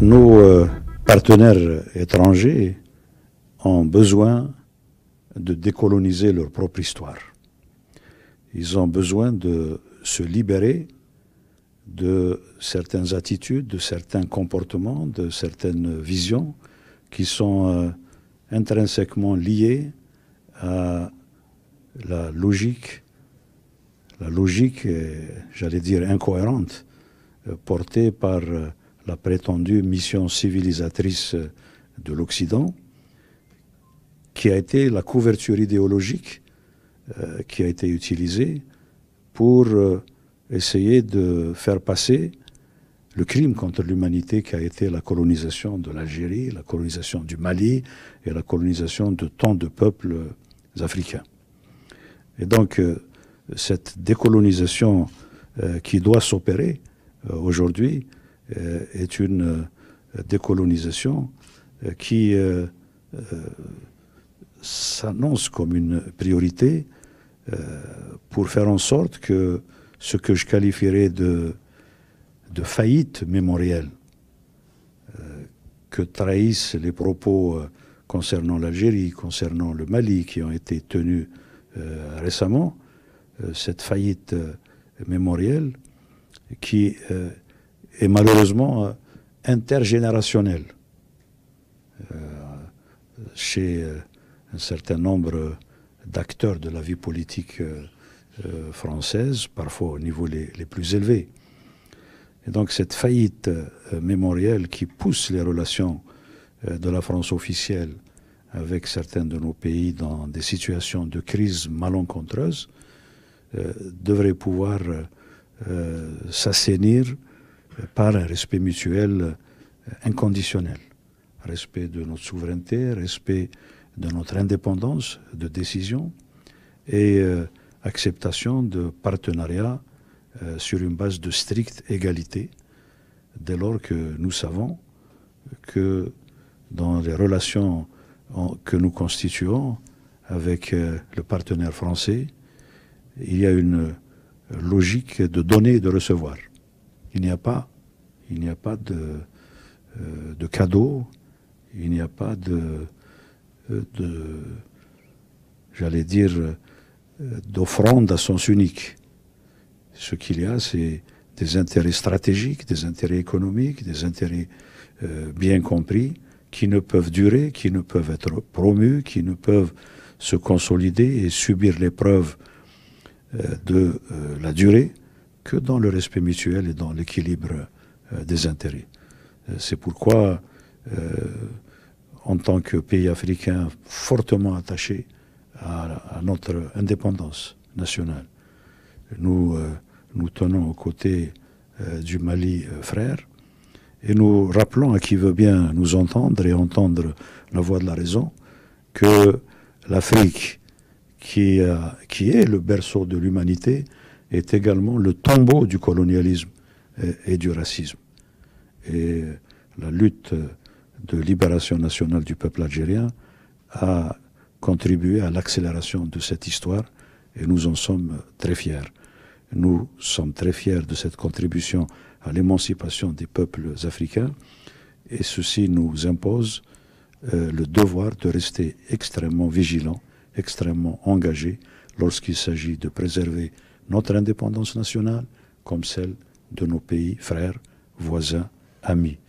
Nos euh, partenaires étrangers ont besoin de décoloniser leur propre histoire. Ils ont besoin de se libérer de certaines attitudes, de certains comportements, de certaines visions qui sont euh, intrinsèquement liées à la logique, la logique, euh, j'allais dire, incohérente, portée par la prétendue mission civilisatrice de l'Occident, qui a été la couverture idéologique euh, qui a été utilisée pour euh, essayer de faire passer le crime contre l'humanité qui a été la colonisation de l'Algérie, la colonisation du Mali et la colonisation de tant de peuples africains. Et donc, euh, cette décolonisation qui doit s'opérer aujourd'hui, euh, est une euh, décolonisation euh, qui s'annonce comme une priorité pour faire en sorte que ce que je qualifierais de, de faillite mémorielle que trahissent les propos concernant l'Algérie, concernant le Mali, qui ont été tenus récemment, cette faillite mémorielle qui et malheureusement euh, intergénérationnel. Euh, chez euh, un certain nombre d'acteurs de la vie politique française, parfois au niveau les, les plus élevés. Et donc cette faillite mémorielle qui pousse les relations de la France officielle avec certains de nos pays dans des situations de crise malencontreuse devrait pouvoir s'assainir par un respect mutuel euh, inconditionnel. Respect de notre souveraineté, respect de notre indépendance de décision et euh, acceptation de partenariat euh, sur une base de stricte égalité, dès lors que nous savons que dans les relations que nous constituons avec le partenaire français, il y a une logique de donner et de recevoir. Il n'y a pas, il n'y a pas de, euh, cadeau, il n'y a pas de, euh, j'allais dire, euh, d'offrande à sens unique. Ce qu'il y a, c'est des intérêts stratégiques, des intérêts économiques, des intérêts bien compris, qui ne peuvent durer, qui ne peuvent être promus, qui ne peuvent se consolider et subir l'épreuve de la durée que dans le respect mutuel et dans l'équilibre euh, des intérêts. Euh, c'est pourquoi, euh, en tant que pays africain fortement attaché à, notre indépendance nationale, nous, nous tenons aux côtés du Mali frère et nous rappelons à qui veut bien nous entendre et entendre la voix de la raison que l'Afrique, qui, est le berceau de l'humanité, est également le tombeau du colonialisme et, du racisme. Et la lutte de libération nationale du peuple algérien a contribué à l'accélération de cette histoire et nous en sommes très fiers. Nous sommes très fiers de cette contribution à l'émancipation des peuples africains et ceci nous impose euh, le devoir de rester extrêmement vigilants, extrêmement engagés lorsqu'il s'agit de préserver notre indépendance nationale comme celle de nos pays frères, voisins, amis.